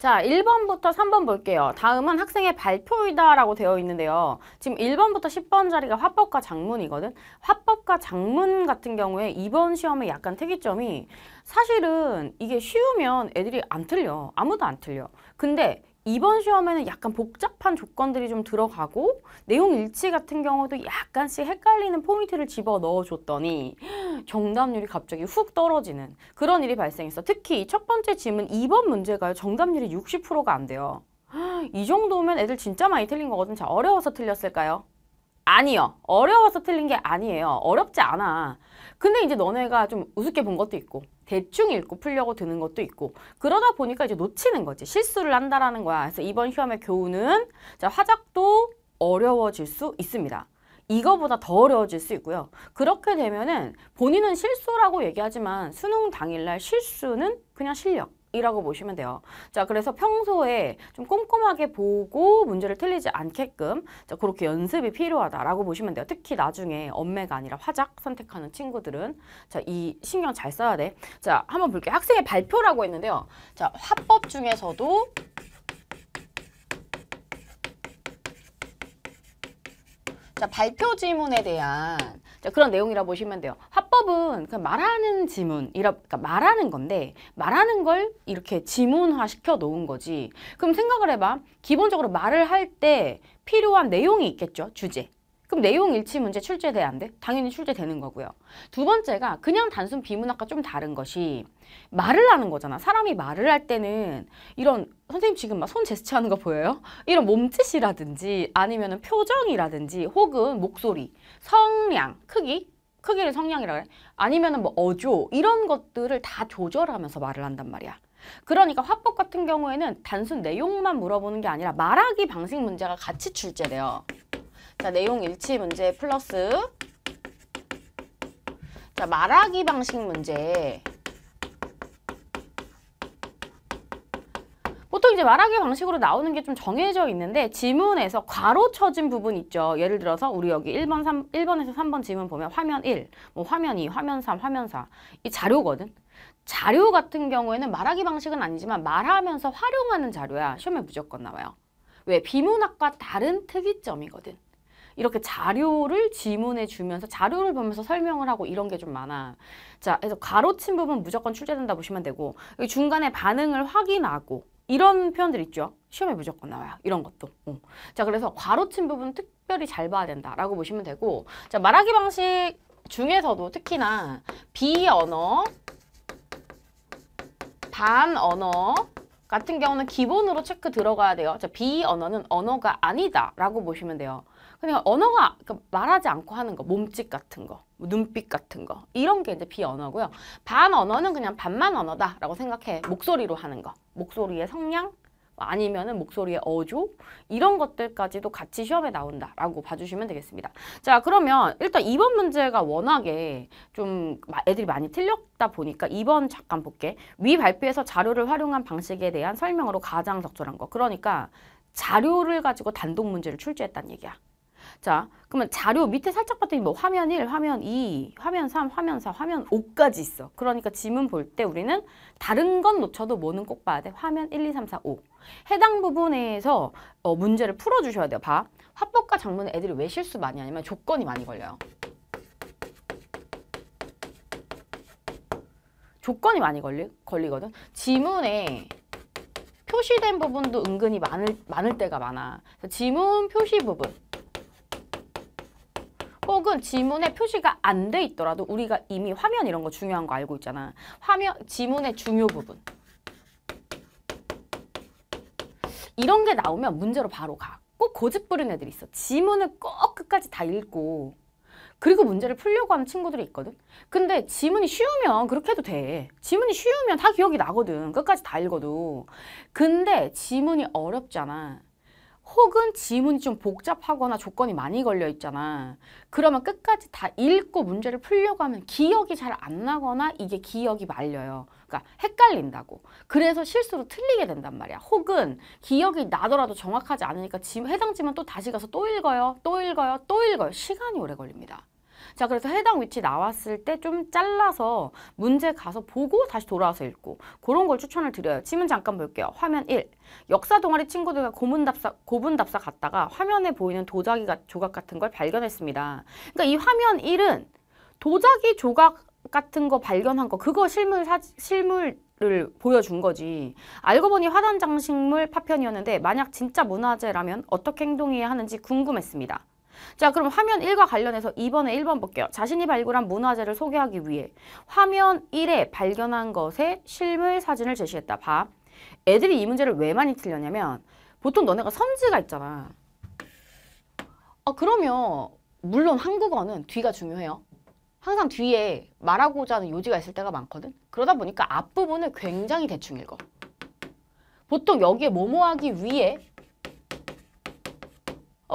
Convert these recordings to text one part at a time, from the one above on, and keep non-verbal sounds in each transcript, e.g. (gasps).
자, 1번부터 3번 볼게요. 다음은 학생의 발표이다라고 되어 있는데요. 지금 1번부터 10번 자리가 화법과 작문이거든. 화법과 작문 같은 경우에 이번 시험의 약간 특이점이 사실은 이게 쉬우면 애들이 안 틀려. 아무도 안 틀려. 근데 이번 시험에는 약간 복잡한 조건들이 좀 들어가고 내용 일치 같은 경우도 약간씩 헷갈리는 포인트를 집어 넣어줬더니 정답률이 갑자기 훅 떨어지는 그런 일이 발생했어. 특히 첫 번째 질문 2번 문제가요. 정답률이 60%가 안 돼요. (gasps) 이 정도면 애들 진짜 많이 틀린 거거든. 자, 어려워서 틀렸을까요? 아니요. 어려워서 틀린 게 아니에요. 어렵지 않아. 근데 이제 너네가 좀 우습게 본 것도 있고 대충 읽고 풀려고 드는 것도 있고 그러다 보니까 이제 놓치는 거지. 실수를 한다라는 거야. 그래서 이번 시험의 교훈은 자, 화작도 어려워질 수 있습니다. 이거보다 더 어려워질 수 있고요. 그렇게 되면은 본인은 실수라고 얘기하지만 수능 당일날 실수는 그냥 실력. 이라고 보시면 돼요. 자, 그래서 평소에 좀 꼼꼼하게 보고 문제를 틀리지 않게끔 자, 그렇게 연습이 필요하다라고 보시면 돼요. 특히 나중에 엄매가 아니라 화작 선택하는 친구들은 자, 이 신경 잘 써야 돼. 자, 한번 볼게요. 학생의 발표라고 했는데요. 자, 화법 중에서도 자, 발표 지문에 대한 자, 그런 내용이라 보시면 돼요. 화법은 그 말하는 지문이라 그러니까 말하는 건데 말하는 걸 이렇게 지문화 시켜 놓은 거지. 그럼 생각을 해봐. 기본적으로 말을 할 때 필요한 내용이 있겠죠. 주제. 그럼 내용 일치 문제 출제돼야 안 돼? 당연히 출제되는 거고요. 두 번째가 그냥 단순 비문학과 좀 다른 것이 말을 하는 거잖아. 사람이 말을 할 때는 이런 선생님 지금 막 손 제스처하는 거 보여요? 이런 몸짓이라든지 아니면 은 표정이라든지 혹은 목소리, 성량, 크기 크기를 성량이라 그래. 아니면 은뭐 어조 이런 것들을 다 조절하면서 말을 한단 말이야. 그러니까 화법 같은 경우에는 단순 내용만 물어보는 게 아니라 말하기 방식 문제가 같이 출제돼요. 자, 내용 일치 문제 플러스 자, 말하기 방식 문제 보통 이제 말하기 방식으로 나오는 게 좀 정해져 있는데 지문에서 괄호 쳐진 부분 있죠. 예를 들어서 우리 여기 1번, 3, 1번에서 3번 지문 보면 화면 1, 뭐 화면 2, 화면 3, 화면 4. 이 자료거든. 자료 같은 경우에는 말하기 방식은 아니지만 말하면서 활용하는 자료야. 시험에 무조건 나와요. 왜? 비문학과 다른 특이점이거든. 이렇게 자료를 지문해 주면서 자료를 보면서 설명을 하고 이런 게 좀 많아. 자, 그래서 가로친 부분 무조건 출제된다 보시면 되고 여기 중간에 반응을 확인하고 이런 표현들 있죠. 시험에 무조건 나와요. 이런 것도. 어. 자, 그래서 가로친 부분 특별히 잘 봐야 된다라고 보시면 되고 자, 말하기 방식 중에서도 특히나 비언어, 반언어 같은 경우는 기본으로 체크 들어가야 돼요. 자, 비언어는 언어가 아니다 라고 보시면 돼요. 그러니까 언어가 그러니까 말하지 않고 하는 거, 몸짓 같은 거, 뭐 눈빛 같은 거 이런 게 이제 비언어고요. 반언어는 그냥 반만 언어다라고 생각해. 목소리로 하는 거, 목소리의 성량, 뭐 아니면은 목소리의 어조 이런 것들까지도 같이 시험에 나온다라고 봐주시면 되겠습니다. 자 그러면 일단 이번 문제가 워낙에 좀 애들이 많이 틀렸다 보니까 이번 잠깐 볼게. 위 발표에서 자료를 활용한 방식에 대한 설명으로 가장 적절한 거. 그러니까 자료를 가지고 단독 문제를 출제했다는 얘기야. 자, 그러면 자료 밑에 살짝 봤더니 뭐 화면 1, 화면 2, 화면 3, 화면 4, 화면 5까지 있어. 그러니까 지문 볼 때 우리는 다른 건 놓쳐도 뭐는 꼭 봐야 돼. 화면 1, 2, 3, 4, 5. 해당 부분에서 어, 문제를 풀어주셔야 돼요. 봐. 화법과 작문에 애들이 왜 실수 많이 하냐면 조건이 많이 걸려요. 조건이 많이 걸리, 걸리거든. 지문에 표시된 부분도 은근히 많을, 많을 때가 많아. 지문 표시 부분. 혹은 지문에 표시가 안 돼 있더라도 우리가 이미 화면 이런 거 중요한 거 알고 있잖아. 화면 지문의 중요 부분. 이런 게 나오면 문제로 바로 가. 꼭 고집 부리는 애들이 있어. 지문을 꼭 끝까지 다 읽고 그리고 문제를 풀려고 하는 친구들이 있거든. 근데 지문이 쉬우면 그렇게 해도 돼. 지문이 쉬우면 다 기억이 나거든. 끝까지 다 읽어도. 근데 지문이 어렵잖아. 혹은 지문이 좀 복잡하거나 조건이 많이 걸려 있잖아. 그러면 끝까지 다 읽고 문제를 풀려고 하면 기억이 잘 안 나거나 이게 기억이 말려요. 그러니까 헷갈린다고. 그래서 실수로 틀리게 된단 말이야. 혹은 기억이 나더라도 정확하지 않으니까 지문, 해당 지문 또 다시 가서 또 읽어요. 또 읽어요. 또 읽어요. 시간이 오래 걸립니다. 자 그래서 해당 위치 나왔을 때 좀 잘라서 문제 가서 보고 다시 돌아와서 읽고 그런 걸 추천을 드려요. 지문 잠깐 볼게요. 화면 1. 역사 동아리 친구들과 고문답사, 고분답사 갔다가 화면에 보이는 도자기 조각 같은 걸 발견했습니다. 그러니까 이 화면 1은 도자기 조각 같은 거 발견한 거 그거 실물 사, 실물 을 보여준 거지. 알고 보니 화단 장식물 파편이었는데 만약 진짜 문화재라면 어떻게 행동해야 하는지 궁금했습니다. 자 그럼 화면 1과 관련해서 2번에 1번 볼게요. 자신이 발굴한 문화재를 소개하기 위해 화면 1에 발견한 것의 실물 사진을 제시했다. 봐. 애들이 이 문제를 왜 많이 틀렸냐면 보통 너네가 선지가 있잖아. 아, 그러면 물론 한국어는 뒤가 중요해요. 항상 뒤에 말하고자 하는 요지가 있을 때가 많거든. 그러다 보니까 앞부분을 굉장히 대충 읽어. 보통 여기에 뭐뭐 하기 위해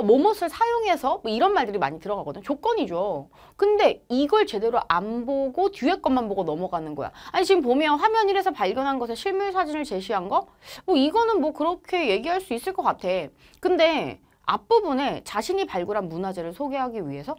뭐뭇을 어, 사용해서 뭐 이런 말들이 많이 들어가거든. 조건이죠. 근데 이걸 제대로 안 보고 뒤에 것만 보고 넘어가는 거야. 아니 지금 보면 화면 1에서 발견한 것에 실물 사진을 제시한 거? 뭐 이거는 뭐 그렇게 얘기할 수 있을 것 같아. 근데 앞부분에 자신이 발굴한 문화재를 소개하기 위해서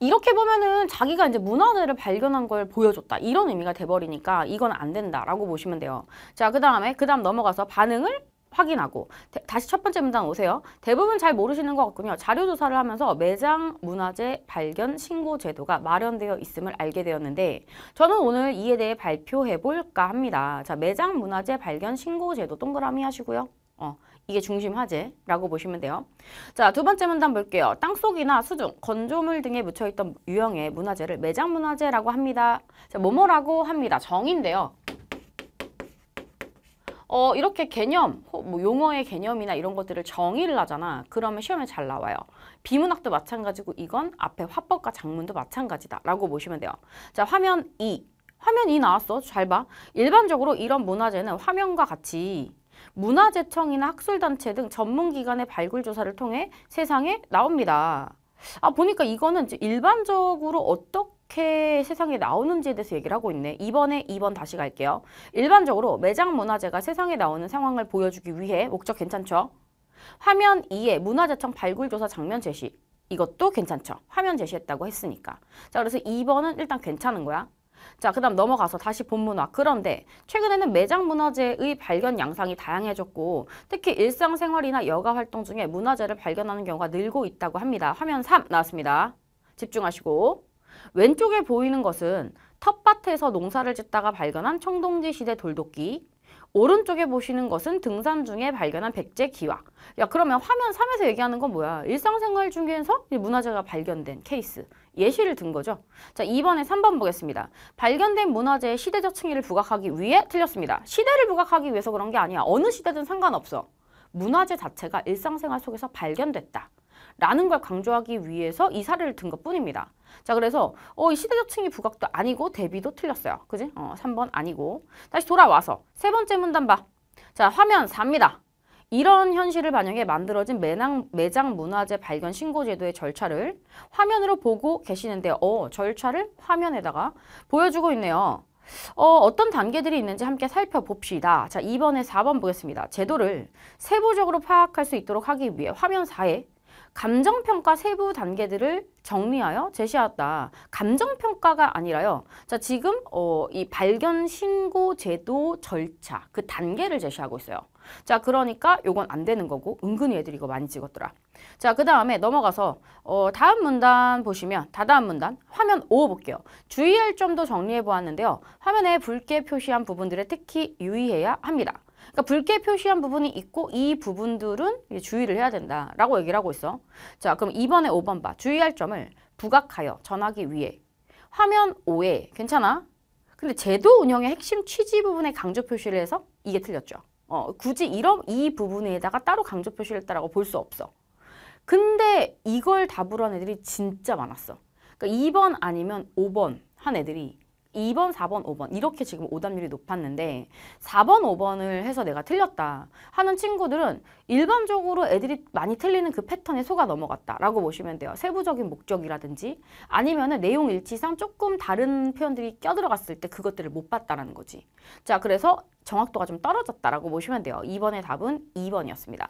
이렇게 보면은 자기가 이제 문화재를 발견한 걸 보여줬다 이런 의미가 돼버리니까 이건 안 된다라고 보시면 돼요. 자 그 다음에 그 다음 넘어가서 반응을 확인하고 대, 다시 첫 번째 문장 오세요. 대부분 잘 모르시는 것 같군요. 자료조사를 하면서 매장 문화재 발견 신고 제도가 마련되어 있음을 알게 되었는데 저는 오늘 이에 대해 발표해볼까 합니다. 자, 매장 문화재 발견 신고 제도 동그라미 하시고요. 어, 이게 중심 화재라고 보시면 돼요. 자, 두 번째 문단 볼게요. 땅속이나 수중, 건조물 등에 묻혀있던 유형의 문화재를 매장 문화재라고 합니다. 자, 뭐뭐라고 합니다. 정인데요. 어, 이렇게 개념, 뭐 용어의 개념이나 이런 것들을 정의를 하잖아. 그러면 시험에 잘 나와요. 비문학도 마찬가지고 이건 앞에 화법과 작문도 마찬가지다. 라고 보시면 돼요. 자, 화면 2. 화면 2 나왔어. 잘 봐. 일반적으로 이런 문화재는 화면과 같이 문화재청이나 학술단체 등 전문기관의 발굴조사를 통해 세상에 나옵니다. 아, 보니까 이거는 일반적으로 어떻게 어떻게 세상에 나오는지에 대해서 얘기를 하고 있네. 2번에 2번 다시 갈게요. 일반적으로 매장 문화재가 세상에 나오는 상황을 보여주기 위해 목적 괜찮죠? 화면 2에 문화재청 발굴조사 장면 제시. 이것도 괜찮죠. 화면 제시했다고 했으니까. 자, 그래서 2번은 일단 괜찮은 거야. 자, 그 다음 넘어가서 다시 본문화. 그런데 최근에는 매장 문화재의 발견 양상이 다양해졌고 특히 일상생활이나 여가활동 중에 문화재를 발견하는 경우가 늘고 있다고 합니다. 화면 3 나왔습니다. 집중하시고 왼쪽에 보이는 것은 텃밭에서 농사를 짓다가 발견한 청동기 시대 돌도끼 오른쪽에 보시는 것은 등산 중에 발견한 백제 기와 야 그러면 화면 3에서 얘기하는 건 뭐야 일상생활 중에서 문화재가 발견된 케이스 예시를 든 거죠 자 2번에 3번 보겠습니다 발견된 문화재의 시대적 층위를 부각하기 위해 틀렸습니다 시대를 부각하기 위해서 그런 게 아니야 어느 시대든 상관없어 문화재 자체가 일상생활 속에서 발견됐다 라는 걸 강조하기 위해서 이 사례를 든 것뿐입니다. 자 그래서 어, 이시대적층이 부각도 아니고 대비도 틀렸어요. 그지? 어, 3번 아니고 다시 돌아와서 세 번째 문단 봐. 자 화면 4입니다. 이런 현실을 반영해 만들어진 매장, 매장 문화재 발견 신고 제도의 절차를 화면으로 보고 계시는데 어, 절차를 화면에다가 보여주고 있네요. 어, 어떤 단계들이 있는지 함께 살펴봅시다. 자, 2번에 4번 보겠습니다. 제도를 세부적으로 파악할 수 있도록 하기 위해 화면 4에 감정평가 세부 단계들을 정리하여 제시하다. 였 감정평가가 아니라요. 자, 지금 어, 이 발견 신고 제도 절차 그 단계를 제시하고 있어요. 자, 그러니까 요건 안 되는 거고 은근히 애들이 이거 많이 찍었더라. 자, 그 다음에 넘어가서 어, 다음 문단 보시면 다다음 문단 화면 5 볼게요. 주의할 점도 정리해 보았는데요. 화면에 붉게 표시한 부분들에 특히 유의해야 합니다. 그러니까 붉게 표시한 부분이 있고 이 부분들은 주의를 해야 된다라고 얘기를 하고 있어. 자, 그럼 2번에 5번 봐. 주의할 점을 부각하여 전하기 위해 화면 5에 괜찮아? 근데 제도 운영의 핵심 취지 부분에 강조 표시를 해서 이게 틀렸죠. 어, 굳이 이런 이 부분에다가 따로 강조 표시를 했다라고 볼 수 없어. 근데 이걸 답으로 한 애들이 진짜 많았어. 그러니까 2번 아니면 5번 한 애들이 2번, 4번, 5번 이렇게 지금 오답률이 높았는데 4번, 5번을 해서 내가 틀렸다 하는 친구들은 일반적으로 애들이 많이 틀리는 그 패턴에 속아 넘어갔다라고 보시면 돼요. 세부적인 목적이라든지 아니면 은 내용 일치상 조금 다른 표현들이 껴들어갔을 때 그것들을 못 봤다라는 거지. 자, 그래서 정확도가 좀 떨어졌다라고 보시면 돼요. 2번의 답은 2번이었습니다.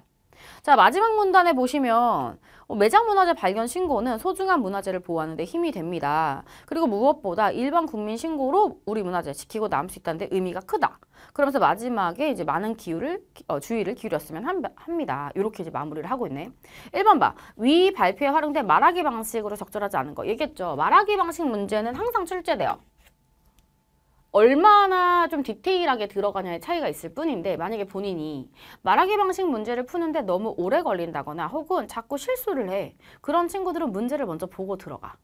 자 마지막 문단에 보시면 어, 매장 문화재 발견 신고는 소중한 문화재를 보호하는 데 힘이 됩니다. 그리고 무엇보다 일반 국민 신고로 우리 문화재 지키고 남을 수 있다는 데 의미가 크다. 그러면서 마지막에 이제 많은 기울을, 어, 주의를 기울였으면 한, 합니다. 이렇게 이제 마무리를 하고 있네. 1번 봐. 위 발표에 활용된 말하기 방식으로 적절하지 않은 거 얘기했죠. 말하기 방식 문제는 항상 출제돼요. 얼마나 좀 디테일하게 들어가냐의 차이가 있을 뿐인데 만약에 본인이 말하기 방식 문제를 푸는데 너무 오래 걸린다거나 혹은 자꾸 실수를 해 그런 친구들은 문제를 먼저 보고 들어가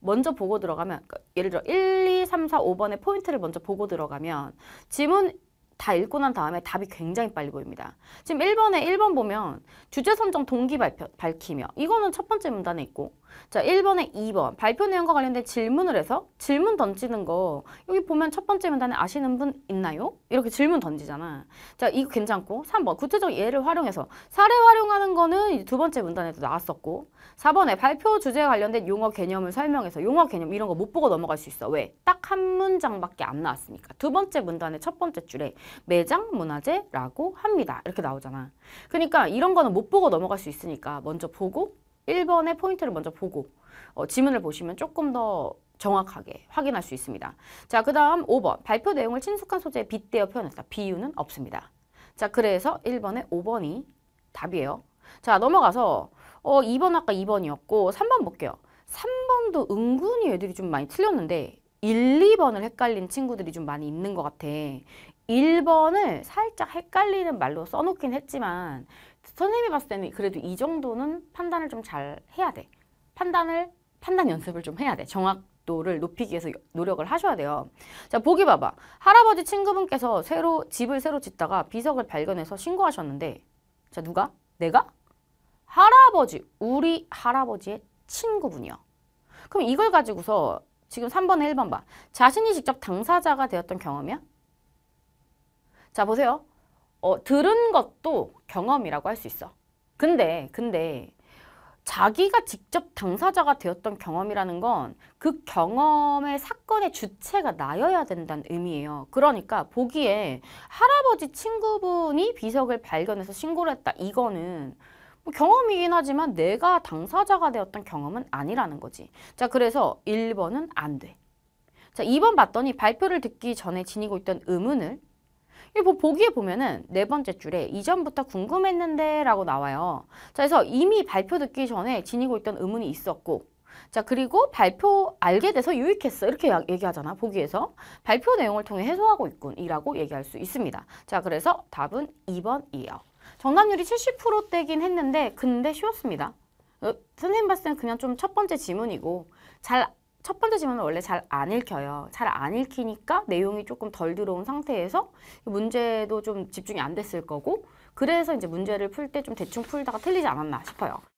먼저 보고 들어가면 그러니까 예를 들어 1, 2, 3, 4, 5번의 포인트를 먼저 보고 들어가면 지문 다 읽고 난 다음에 답이 굉장히 빨리 보입니다. 지금 1번에 1번 보면 주제 선정 동기 발표, 밝히며 이거는 첫 번째 문단에 있고 자, 1번에 2번 발표 내용과 관련된 질문을 해서 질문 던지는 거 여기 보면 첫 번째 문단에 아시는 분 있나요? 이렇게 질문 던지잖아. 자, 이거 괜찮고 3번 구체적 예를 활용해서 사례 활용하는 거는 두 번째 문단에도 나왔었고 4번에 발표 주제에 관련된 용어 개념을 설명해서 용어 개념 이런 거 못 보고 넘어갈 수 있어. 왜? 딱 한 문장밖에 안 나왔으니까. 두 번째 문단의 첫 번째 줄에 매장 문화재라고 합니다. 이렇게 나오잖아. 그러니까 이런 거는 못 보고 넘어갈 수 있으니까 먼저 보고 1번의 포인트를 먼저 보고 어, 지문을 보시면 조금 더 정확하게 확인할 수 있습니다. 자, 그 다음 5번. 발표 내용을 친숙한 소재에 빗대어 표현했다. 비유는 없습니다. 자, 그래서 1번에 5번이 답이에요. 자, 넘어가서 어, 2번 아까 2번이었고 3번 볼게요. 3번도 은근히 애들이 좀 많이 틀렸는데 1, 2번을 헷갈린 친구들이 좀 많이 있는 것 같아. 1번을 살짝 헷갈리는 말로 써놓긴 했지만 선생님이 봤을 때는 그래도 이 정도는 판단을 좀 잘 해야 돼. 판단을 판단 연습을 좀 해야 돼. 정확도를 높이기 위해서 노력을 하셔야 돼요. 자, 보기 봐봐. 할아버지 친구분께서 새로 집을 새로 짓다가 비석을 발견해서 신고하셨는데 자, 누가? 내가? 할아버지, 우리 할아버지의 친구분이요. 그럼 이걸 가지고서 지금 3번에 1번 봐. 자신이 직접 당사자가 되었던 경험이야? 자, 보세요. 어, 들은 것도 경험이라고 할 수 있어. 근데 근데 자기가 직접 당사자가 되었던 경험이라는 건 그 경험의 사건의 주체가 나여야 된다는 의미예요. 그러니까 보기에 할아버지 친구분이 비석을 발견해서 신고를 했다. 이거는 뭐 경험이긴 하지만 내가 당사자가 되었던 경험은 아니라는 거지. 자, 그래서 1번은 안 돼. 자, 2번 봤더니 발표를 듣기 전에 지니고 있던 의문을 뭐 보기에 보면은 네 번째 줄에 이전부터 궁금했는데 라고 나와요. 자, 그래서 이미 발표 듣기 전에 지니고 있던 의문이 있었고 자 그리고 발표 알게 돼서 유익했어 이렇게 얘기하잖아 보기에서 발표 내용을 통해 해소하고 있군이라고 얘기할 수 있습니다 자 그래서 답은 2번이에요 정답률이 70%대긴 했는데 근데 쉬웠습니다 어, 선생님 봤을 땐 그냥 좀 첫 번째 지문이고 잘첫 번째 지문은 원래 잘 안 읽혀요. 잘 안 읽히니까 내용이 조금 덜 들어온 상태에서 문제도 좀 집중이 안 됐을 거고 그래서 이제 문제를 풀 때 좀 대충 풀다가 틀리지 않았나 싶어요.